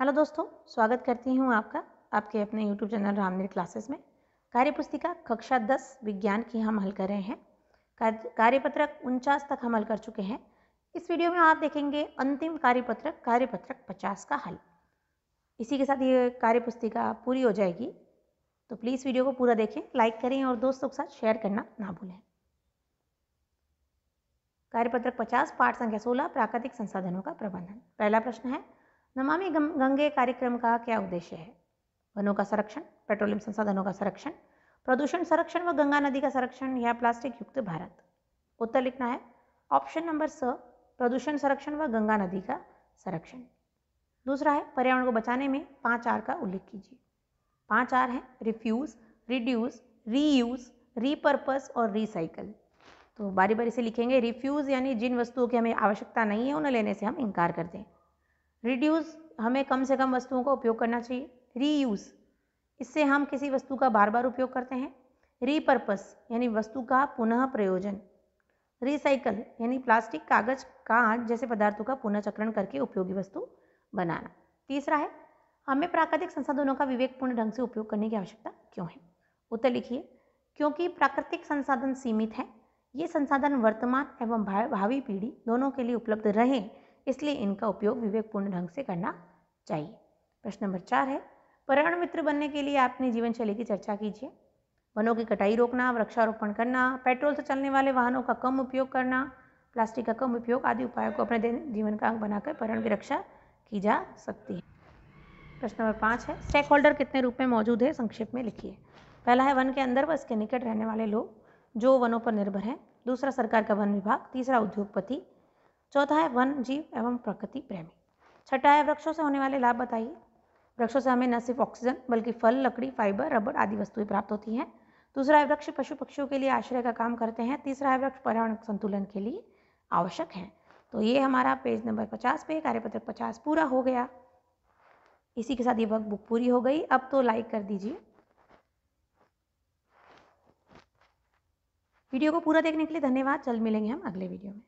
hello दोस्तों स्वागत करती हूँ आपका आपके अपने यूट्यूब चैनल रामनीर क्लासेस में कार्यपुस्तिका कक्षा दस विज्ञान की हम हल कर रहे हैं कार्यपत्रक उनचास तक हम हल कर चुके हैं इस वीडियो में आप देखेंगे अंतिम कार्यपत्रक कार्यपत्रक पचास का हल इसी के साथ ये कार्यपुस्तिका पूरी हो जाएगी तो प्लीज़ वीडियो को पूरा देखें लाइक करें और दोस्तों के साथ शेयर करना ना भूलें कार्यपत्रक पचास पाठ संख्या सोलह प्राकृतिक संसाधनों का प्रबंधन पहला प्रश्न है नमामि गंगे कार्यक्रम का क्या उद्देश्य है वनों का संरक्षण पेट्रोलियम संसाधनों का संरक्षण प्रदूषण संरक्षण व गंगा नदी का संरक्षण या प्लास्टिक युक्त भारत उत्तर लिखना है ऑप्शन नंबर स प्रदूषण संरक्षण व गंगा नदी का संरक्षण दूसरा है पर्यावरण को बचाने में पाँच आर का उल्लेख कीजिए पाँच आर है रिफ्यूज़ रिड्यूस रीयूज़ रीपर्पस और रिसाइकल तो बारी बारी से लिखेंगे रिफ्यूज़ यानी जिन वस्तुओं की हमें आवश्यकता नहीं है उन्हें लेने से हम इनकार कर दें रिड्यूस हमें कम से कम वस्तुओं का उपयोग करना चाहिए रीयूज़ इससे हम किसी वस्तु का बार बार उपयोग करते हैं रीपर्पस यानी वस्तु का पुनः प्रयोजन रिसाइकल यानी प्लास्टिक कागज कांच जैसे पदार्थों का चक्रण करके उपयोगी वस्तु बनाना तीसरा है हमें प्राकृतिक संसाधनों का विवेकपूर्ण ढंग से उपयोग करने की आवश्यकता क्यों है उत्तर लिखिए क्योंकि प्राकृतिक संसाधन सीमित हैं ये संसाधन वर्तमान एवं भावी पीढ़ी दोनों के लिए उपलब्ध रहें इसलिए इनका उपयोग विवेकपूर्ण ढंग से करना चाहिए प्रश्न नंबर चार है पर्यावरण मित्र बनने के लिए आपने जीवन शैली की चर्चा कीजिए वनों की कटाई रोकना वृक्षारोपण करना पेट्रोल से चलने वाले वाहनों का कम उपयोग करना प्लास्टिक का कम उपयोग आदि उपायों को अपने जीवन का अंग बनाकर पर्यावरण की रक्षा की जा सकती है प्रश्न नंबर पाँच है स्टेक होल्डर कितने रूप में मौजूद है संक्षेप में लिखिए पहला है वन के अंदर व इसके निकट रहने वाले लोग जो वनों पर निर्भर हैं दूसरा सरकार का वन विभाग तीसरा उद्योगपति चौथा है वन जीव एवं प्रकृति प्रेमी छठा है वृक्षों से होने वाले लाभ बताइए वृक्षों से हमें न सिर्फ ऑक्सीजन बल्कि फल लकड़ी फाइबर रबड़ आदि वस्तुएं प्राप्त होती हैं दूसरा है वृक्ष पशु पक्षियों के लिए आश्रय का काम करते हैं तीसरा है वृक्ष पर्यावरण संतुलन के लिए आवश्यक हैं तो ये हमारा पेज नंबर पचास पे कार्यपत्र पचास पूरा हो गया इसी के साथ ये वर्क बुक पूरी हो गई अब तो लाइक कर दीजिए वीडियो को पूरा देखने के लिए धन्यवाद चल मिलेंगे हम अगले वीडियो में